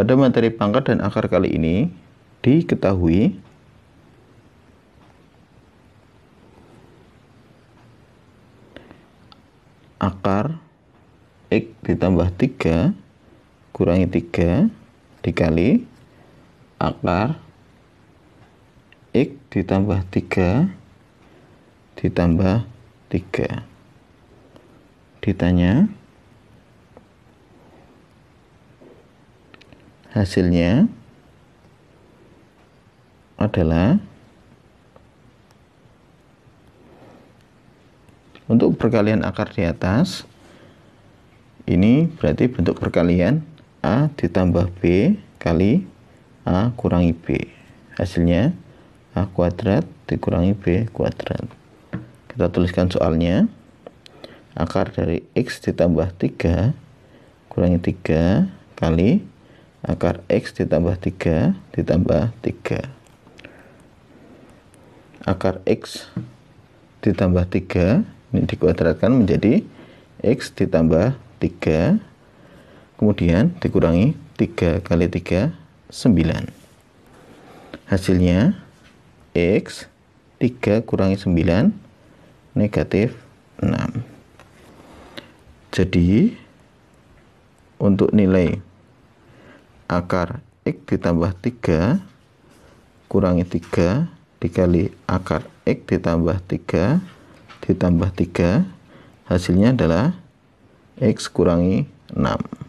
Pada materi pangkat dan akar kali ini diketahui akar X ditambah 3 kurangi 3 dikali akar X ditambah 3 ditambah 3 ditanya hasilnya adalah untuk perkalian akar di atas ini berarti bentuk perkalian A ditambah B kali A kurangi B hasilnya A kuadrat dikurangi B kuadrat kita tuliskan soalnya akar dari X ditambah 3 kurangi 3 kali akar X ditambah 3 ditambah 3 akar X ditambah 3 ini dikuadratkan menjadi X ditambah 3 kemudian dikurangi 3 kali 3 9 hasilnya X 3 kurangi 9 negatif 6 jadi untuk nilai akar x ditambah 3 kurangi 3 dikali akar x ditambah 3 ditambah 3 hasilnya adalah x kurangi 6